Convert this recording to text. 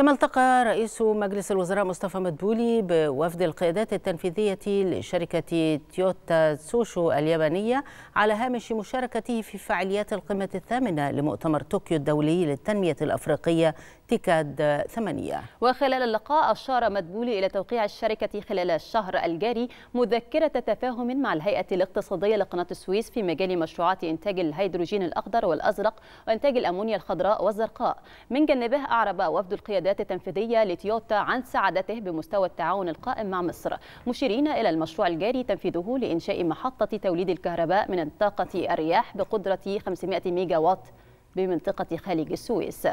كما التقى رئيس مجلس الوزراء مصطفى مدبولي بوفد القيادات التنفيذية لشركة تويوتا سوشو اليابانية على هامش مشاركته في فعاليات القمة الثامنة لمؤتمر طوكيو الدولي للتنمية الأفريقية تيكاد ثمانية وخلال اللقاء أشار مدبولي إلى توقيع الشركة خلال الشهر الجاري مذكرة تفاهم مع الهيئة الاقتصادية لقناة السويس في مجال مشروعات إنتاج الهيدروجين الأخضر والأزرق وإنتاج الأمونيا الخضراء والزرقاء من جانبه أعرب وفد القيادات القيادات التنفيذية لتويوتا عن سعادته بمستوى التعاون القائم مع مصر مشيرين إلى المشروع الجاري تنفيذه لإنشاء محطة توليد الكهرباء من طاقة الرياح بقدرة 500 ميجا وات بمنطقة خليج السويس